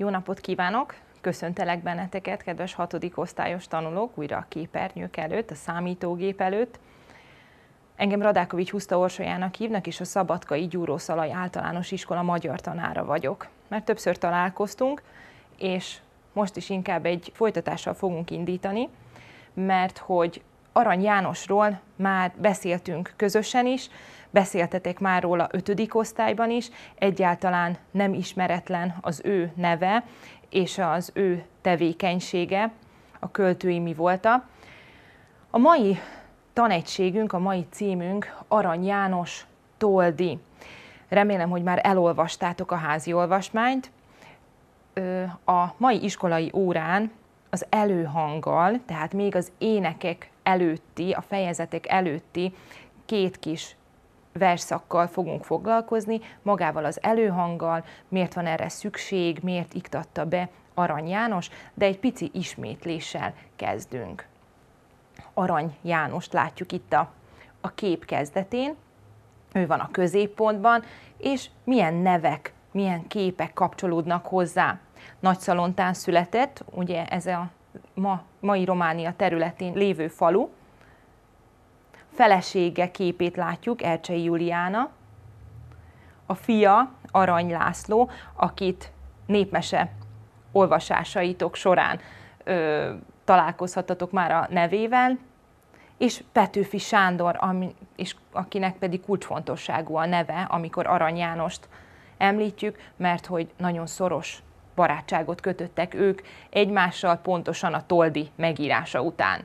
Jó napot kívánok! Köszöntelek benneteket, kedves hatodik osztályos tanulók, újra a képernyők előtt, a számítógép előtt. Engem Radákovics Huszta Orsolyának hívnak, és a Szabadkai Gyúrószalaj Általános Iskola magyar tanára vagyok. Mert többször találkoztunk, és most is inkább egy folytatással fogunk indítani, mert hogy Arany Jánosról már beszéltünk közösen is, beszéltetek már róla ötödik osztályban is, egyáltalán nem ismeretlen az ő neve és az ő tevékenysége, a költői mi volta. A mai tanegységünk, a mai címünk Arany János Toldi. Remélem, hogy már elolvastátok a házi olvasmányt. A mai iskolai órán az előhanggal, tehát még az énekek előtti, a fejezetek előtti két kis verszakkal fogunk foglalkozni, magával az előhanggal, miért van erre szükség, miért iktatta be Arany János, de egy pici ismétléssel kezdünk. Arany Jánost látjuk itt a, a kép kezdetén, ő van a középpontban, és milyen nevek, milyen képek kapcsolódnak hozzá szalontán született, ugye ez a ma, mai Románia területén lévő falu. Felesége képét látjuk, Ercsei Juliána. A fia Arany László, akit népmese olvasásaitok során ö, találkozhatatok már a nevével, és Petőfi Sándor, ami, és akinek pedig kulcsfontosságú a neve, amikor Arany Jánost említjük, mert hogy nagyon szoros barátságot kötöttek ők egymással pontosan a toldi megírása után.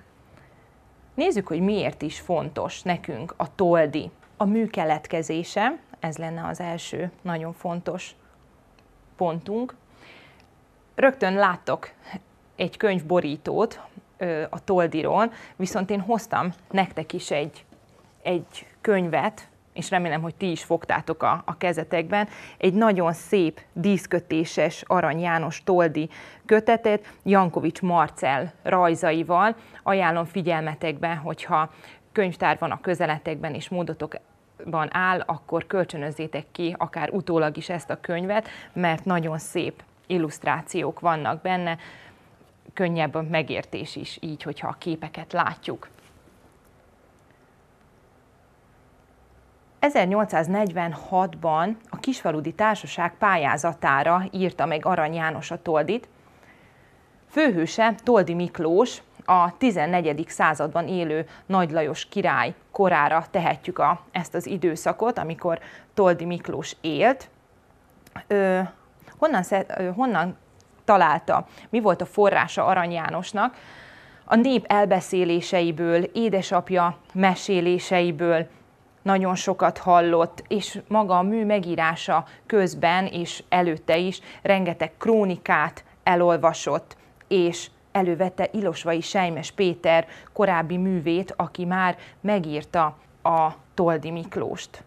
Nézzük, hogy miért is fontos nekünk a toldi. A műkeletkezése, ez lenne az első nagyon fontos pontunk. Rögtön láttok egy könyvborítót a toldiról, viszont én hoztam nektek is egy, egy könyvet, és remélem, hogy ti is fogtátok a, a kezetekben, egy nagyon szép díszkötéses Arany János Toldi kötetet Jankovics Marcel rajzaival. Ajánlom figyelmetekbe, hogyha könyvtár van a közeletekben és módotok van áll, akkor kölcsönözzétek ki akár utólag is ezt a könyvet, mert nagyon szép illusztrációk vannak benne, könnyebb a megértés is így, hogyha a képeket látjuk. 1846-ban a Kisfaludi Társaság pályázatára írta meg Arany János a Toldit. Főhőse Toldi Miklós, a 14. században élő Nagy Lajos király korára tehetjük a, ezt az időszakot, amikor Toldi Miklós élt. Ö, honnan, ö, honnan találta, mi volt a forrása Arany Jánosnak? A nép elbeszéléseiből, édesapja meséléseiből, nagyon sokat hallott, és maga a mű megírása közben és előtte is rengeteg krónikát elolvasott, és elővette Ilosvai Sejmes Péter korábbi művét, aki már megírta a Toldi Miklóst.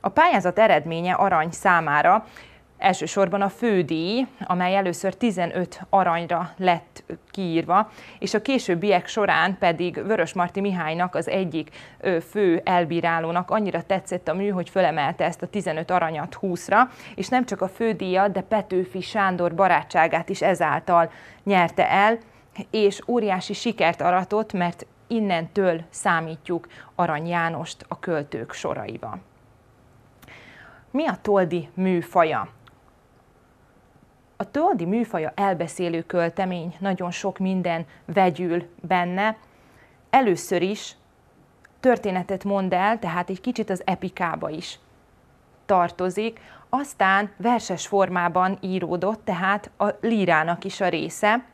A pályázat eredménye arany számára Elsősorban a fődíj, amely először 15 aranyra lett kiírva, és a későbbiek során pedig Vörös Marti Mihálynak az egyik fő elbírálónak annyira tetszett a mű, hogy fölemelte ezt a 15 aranyat 20-ra, és nem csak a fődíjat, de Petőfi Sándor barátságát is ezáltal nyerte el, és óriási sikert aratott, mert innentől számítjuk Arany Jánost a költők soraiba. Mi a toldi műfaja? A tőadi műfaja elbeszélő költemény, nagyon sok minden vegyül benne. Először is történetet mond el, tehát egy kicsit az epikába is tartozik, aztán verses formában íródott, tehát a lírának is a része,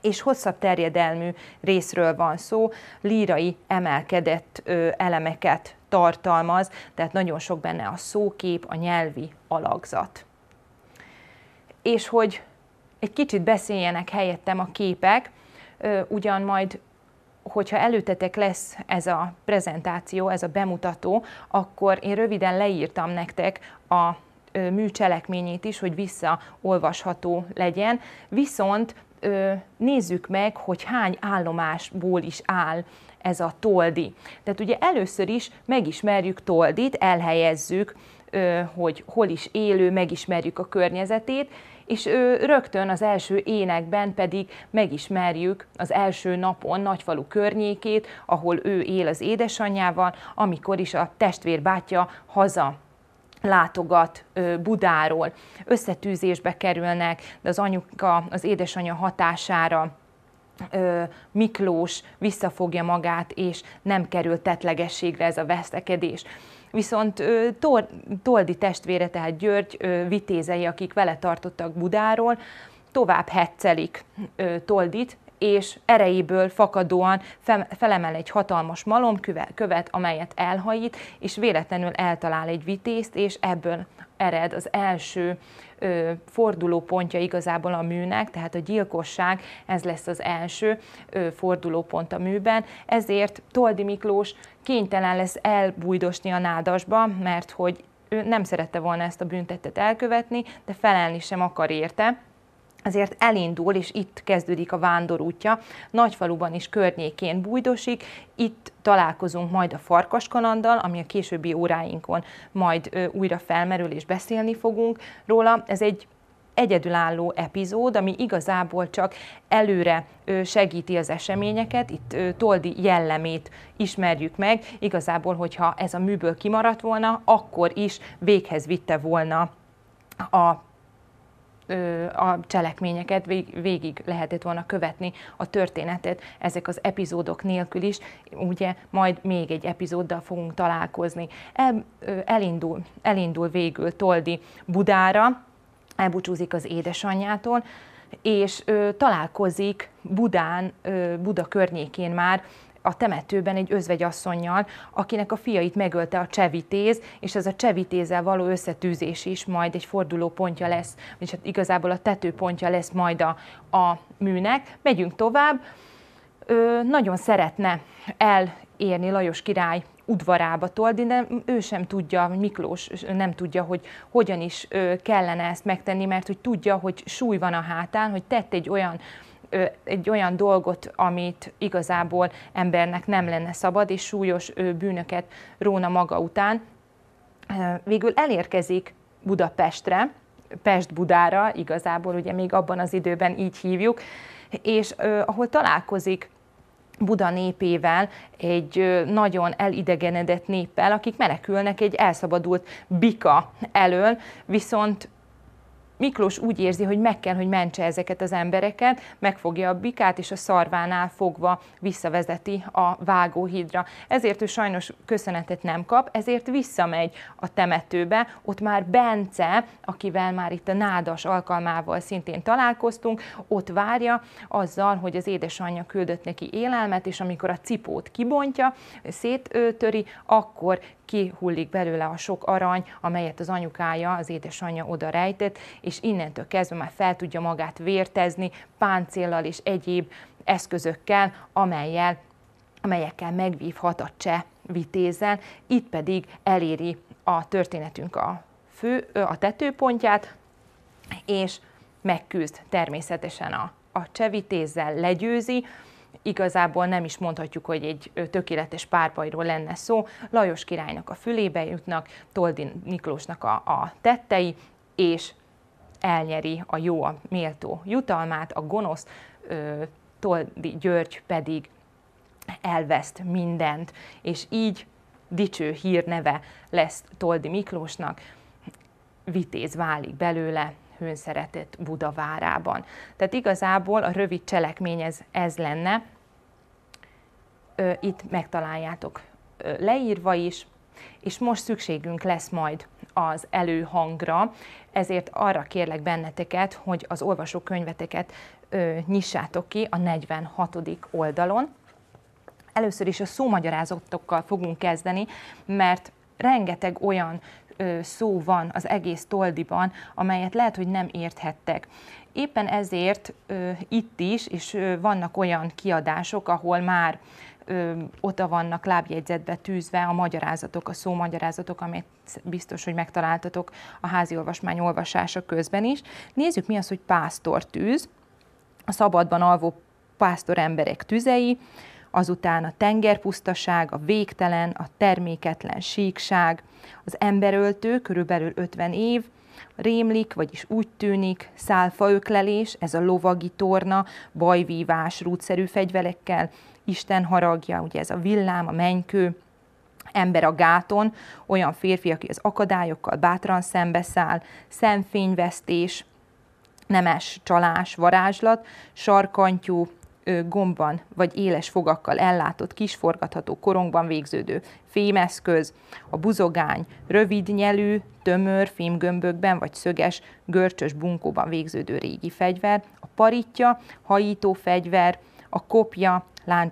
és hosszabb terjedelmű részről van szó, lírai emelkedett ö, elemeket tartalmaz, tehát nagyon sok benne a szókép, a nyelvi alakzat és hogy egy kicsit beszéljenek helyettem a képek, ugyan majd hogyha előtetek lesz ez a prezentáció, ez a bemutató, akkor én röviden leírtam nektek a mű cselekményét is, hogy visszaolvasható legyen. Viszont nézzük meg, hogy hány állomásból is áll ez a toldi. Tehát ugye először is megismerjük toldit, elhelyezzük hogy hol is élő, megismerjük a környezetét, és rögtön az első énekben pedig megismerjük az első napon nagyfalu környékét, ahol ő él az édesanyjával, amikor is a testvérbátyja haza látogat Budáról. Összetűzésbe kerülnek, de az anyuka, az édesanyja hatására Miklós visszafogja magát, és nem kerül tetlegességre ez a vesztekedés. Viszont Toldi testvére, tehát György vitézei, akik vele tartottak Budáról, tovább heccelik Toldit és erejéből fakadóan felemel egy hatalmas malomkövet, amelyet elhajít, és véletlenül eltalál egy vitézt, és ebből ered az első ö, fordulópontja igazából a műnek, tehát a gyilkosság, ez lesz az első ö, fordulópont a műben, ezért Toldi Miklós kénytelen lesz elbújdosni a nádasba, mert hogy ő nem szerette volna ezt a büntetet elkövetni, de felelni sem akar érte, azért elindul, és itt kezdődik a vándorútja. Nagyfaluban is környékén bújdosik, itt találkozunk majd a farkaskalanddal, ami a későbbi óráinkon majd újra felmerül, és beszélni fogunk róla. Ez egy egyedülálló epizód, ami igazából csak előre segíti az eseményeket, itt Toldi jellemét ismerjük meg, igazából, hogyha ez a műből kimaradt volna, akkor is véghez vitte volna a a cselekményeket végig lehetett volna követni a történetet ezek az epizódok nélkül is, ugye majd még egy epizóddal fogunk találkozni. El, elindul, elindul végül Toldi Budára, elbúcsúzik az édesanyjától, és ö, találkozik Budán, ö, Buda környékén már a temetőben egy özvegyasszonynal, akinek a fiait megölte a csevitéz, és ez a csevitézzel való összetűzés is majd egy forduló pontja lesz, vagyis hát igazából a tetőpontja lesz majd a, a műnek. Megyünk tovább. Ö, nagyon szeretne elérni Lajos király udvarába toldi, de ő sem tudja, Miklós nem tudja, hogy hogyan is kellene ezt megtenni, mert hogy tudja, hogy súly van a hátán, hogy tett egy olyan egy olyan dolgot, amit igazából embernek nem lenne szabad, és súlyos bűnöket róna maga után. Végül elérkezik Budapestre, Pest-Budára, igazából ugye még abban az időben így hívjuk, és ahol találkozik Buda népével, egy nagyon elidegenedett néppel, akik menekülnek egy elszabadult bika elől, viszont Miklós úgy érzi, hogy meg kell, hogy mentse ezeket az embereket, megfogja a bikát, és a szarvánál fogva visszavezeti a vágóhídra. Ezért ő sajnos köszönetet nem kap, ezért visszamegy a temetőbe, ott már Bence, akivel már itt a nádas alkalmával szintén találkoztunk, ott várja azzal, hogy az édesanyja küldött neki élelmet, és amikor a cipót kibontja, széttöri, akkor kihullik belőle a sok arany, amelyet az anyukája, az édesanyja oda rejtett, és innentől kezdve már fel tudja magát vértezni páncéllal és egyéb eszközökkel, amelyel, amelyekkel megvívhat a cseh vitézen, itt pedig eléri a történetünk a, fő, a tetőpontját, és megküzd természetesen a, a csevitézzel, legyőzi, igazából nem is mondhatjuk, hogy egy tökéletes párbajról lenne szó. Lajos királynak a fülébe jutnak, Toldi Miklósnak a, a tettei, és elnyeri a jó, a méltó jutalmát, a gonosz ö, Toldi György pedig elveszt mindent, és így dicső hírneve lesz Toldi Miklósnak, vitéz válik belőle, szeretett Budavárában. Tehát igazából a rövid cselekmény ez, ez lenne. Itt megtaláljátok leírva is, és most szükségünk lesz majd az előhangra, ezért arra kérlek benneteket, hogy az olvasókönyveteket nyissátok ki a 46. oldalon. Először is a szómagyarázatokkal fogunk kezdeni, mert rengeteg olyan szó van az egész toldiban, amelyet lehet, hogy nem érthettek. Éppen ezért itt is, és vannak olyan kiadások, ahol már oda vannak lábjegyzetbe tűzve a magyarázatok, a szómagyarázatok, amit biztos, hogy megtaláltatok a házi olvasmány olvasása közben is. Nézzük, mi az, hogy pásztor tűz, a szabadban alvó pásztor emberek tüzei, azután a tengerpusztaság, a végtelen, a terméketlen síkság, az emberöltő, körülbelül 50 év, rémlik, vagyis úgy tűnik, szálfaöklelés, ez a lovagi torna, bajvívás, rútszerű fegyverekkel, Isten haragja, ugye ez a villám, a mennykő, ember a gáton, olyan férfi, aki az akadályokkal bátran szembeszáll, szemfényvesztés, nemes csalás, varázslat, sarkantyú, gomban vagy éles fogakkal ellátott kisforgatható korongban végződő fémeszköz, a buzogány rövid nyelű, tömör fémgömbökben vagy szöges, görcsös bunkóban végződő régi fegyver, a paritja, hajító fegyver, a kopja,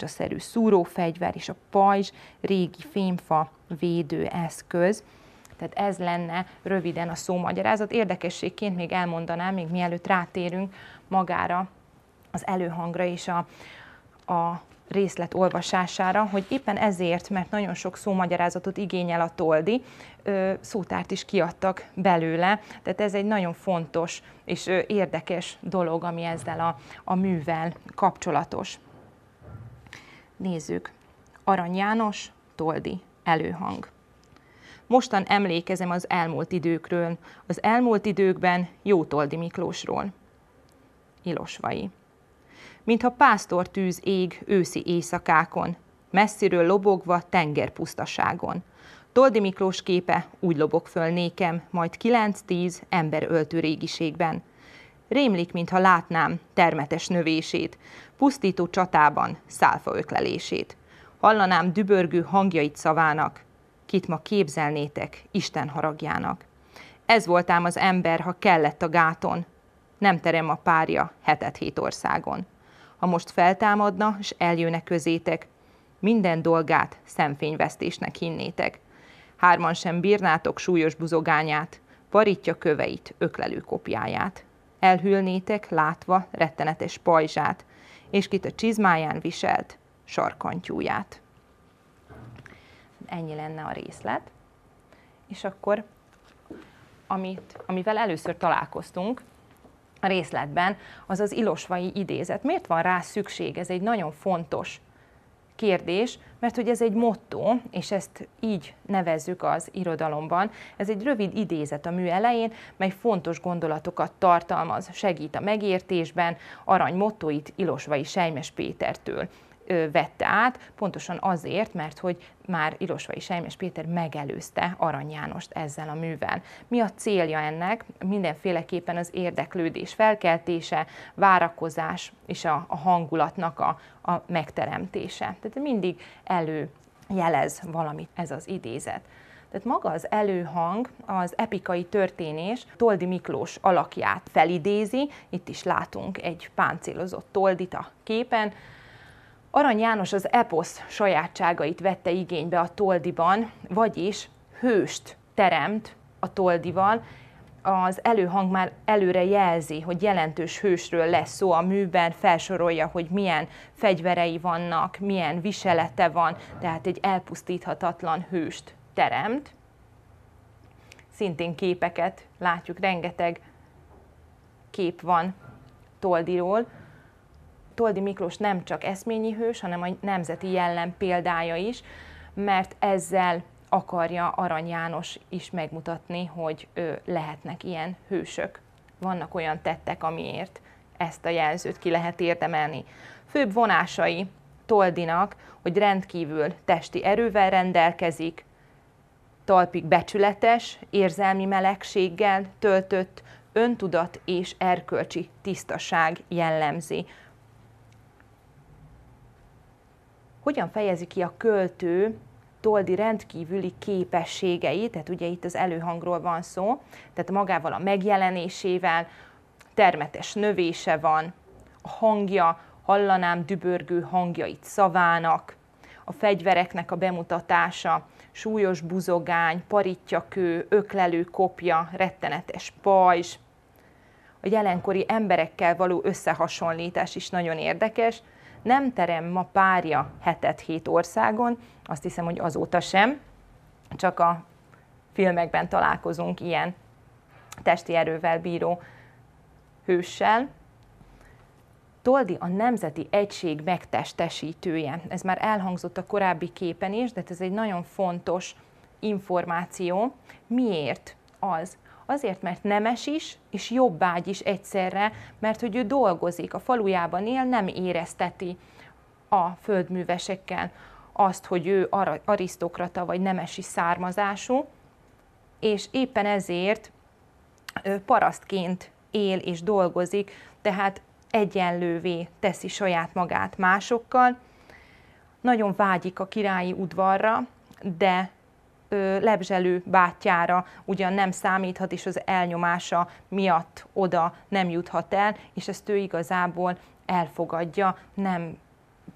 szúró szúrófegyver és a pajzs, régi fémfa védő eszköz. Tehát ez lenne röviden a szómagyarázat. Érdekességként még elmondanám, még mielőtt rátérünk magára az előhangra és a, a részlet olvasására, hogy éppen ezért, mert nagyon sok szómagyarázatot igényel a toldi, szótárt is kiadtak belőle, tehát ez egy nagyon fontos és érdekes dolog, ami ezzel a, a művel kapcsolatos. Nézzük. Arany János, Toldi, előhang. Mostan emlékezem az elmúlt időkről, az elmúlt időkben jó Toldi Miklósról. Ilosvai mintha pásztortűz ég őszi éjszakákon, messziről lobogva tenger pusztaságon. Toldi Miklós képe úgy lobog föl nékem, majd 9-10 ember öltő régiségben. Rémlik, mintha látnám termetes növését, pusztító csatában szálfa öklelését. Hallanám dübörgő hangjait szavának, kit ma képzelnétek Isten haragjának. Ez voltám az ember, ha kellett a gáton, nem terem a párja hetet-hét országon ha most feltámadna, és eljönne közétek. Minden dolgát szemfényvesztésnek hinnétek. Hárman sem bírnátok súlyos buzogányát, varítja köveit, öklelő kopjáját. Elhűlnétek, látva rettenetes pajzsát, és kit a csizmáján viselt, sarkantyúját. Ennyi lenne a részlet. És akkor, amit, amivel először találkoztunk, a részletben, az az Ilosvai idézet. Miért van rá szükség? Ez egy nagyon fontos kérdés, mert hogy ez egy motto, és ezt így nevezzük az irodalomban. Ez egy rövid idézet a mű elején, mely fontos gondolatokat tartalmaz, segít a megértésben, arany mottoit Ilosvai Sejmes Pétertől vette át, pontosan azért, mert hogy már Ilosvai Sejmes Péter megelőzte Arany Jánost ezzel a művel. Mi a célja ennek? Mindenféleképpen az érdeklődés felkeltése, várakozás és a, a hangulatnak a, a megteremtése. Tehát mindig elő jelez valamit ez az idézet. Tehát maga az előhang, az epikai történés Toldi Miklós alakját felidézi, itt is látunk egy páncélozott Toldit a képen, Arany János az eposz sajátságait vette igénybe a toldiban, vagyis hőst teremt a toldival, az előhang már előre jelzi, hogy jelentős hősről lesz szó a műben, felsorolja, hogy milyen fegyverei vannak, milyen viselete van, tehát egy elpusztíthatatlan hőst teremt. Szintén képeket látjuk, rengeteg kép van Toldiról. Toldi Miklós nem csak eszményi hős, hanem a nemzeti jellem példája is, mert ezzel akarja Arany János is megmutatni, hogy ő, lehetnek ilyen hősök. Vannak olyan tettek, amiért ezt a jelzőt ki lehet érdemelni. Főbb vonásai Toldinak, hogy rendkívül testi erővel rendelkezik, talpig becsületes, érzelmi melegséggel töltött, öntudat és erkölcsi tisztaság jellemzi hogyan fejezi ki a költő Toldi rendkívüli képességei, tehát ugye itt az előhangról van szó, tehát magával a megjelenésével, termetes növése van, a hangja, hallanám dübörgő hangjait szavának, a fegyvereknek a bemutatása, súlyos buzogány, paritjakő, öklelő kopja, rettenetes pajzs. A jelenkori emberekkel való összehasonlítás is nagyon érdekes, nem terem ma párja hetet hét országon, azt hiszem, hogy azóta sem, csak a filmekben találkozunk ilyen testi erővel bíró hőssel. Toldi a nemzeti egység megtestesítője. Ez már elhangzott a korábbi képen is, de hát ez egy nagyon fontos információ. Miért az, Azért, mert nemes is, és jobbágy is egyszerre, mert hogy ő dolgozik, a falujában él, nem érezteti a földművesekkel azt, hogy ő arisztokrata vagy nemesi származású, és éppen ezért ő parasztként él és dolgozik, tehát egyenlővé teszi saját magát másokkal. Nagyon vágyik a királyi udvarra, de lebzselő bátyjára ugyan nem számíthat, és az elnyomása miatt oda nem juthat el, és ezt ő igazából elfogadja, nem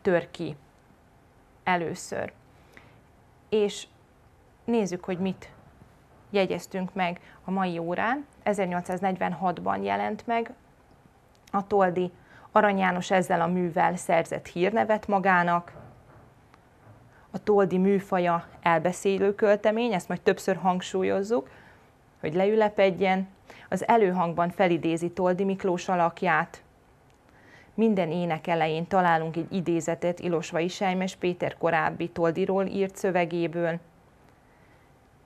tör ki először. És nézzük, hogy mit jegyeztünk meg a mai órán. 1846-ban jelent meg a Toldi Arany János ezzel a művel szerzett hírnevet magának, a toldi műfaja elbeszélő költemény, ezt majd többször hangsúlyozzuk, hogy leülepedjen, az előhangban felidézi Toldi Miklós alakját. Minden ének elején találunk egy idézetet Ilosvai Sejmes Péter korábbi Toldiról írt szövegéből,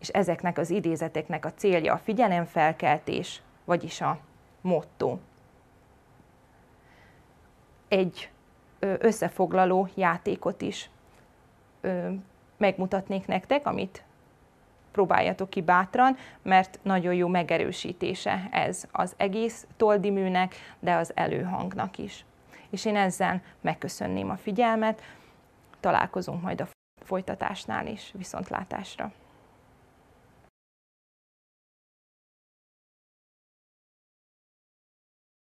és ezeknek az idézeteknek a célja a figyelemfelkeltés, vagyis a motto. Egy összefoglaló játékot is megmutatnék nektek, amit próbáljatok ki bátran, mert nagyon jó megerősítése ez az egész toldi műnek, de az előhangnak is. És én ezzel megköszönném a figyelmet, találkozunk majd a folytatásnál is, viszontlátásra!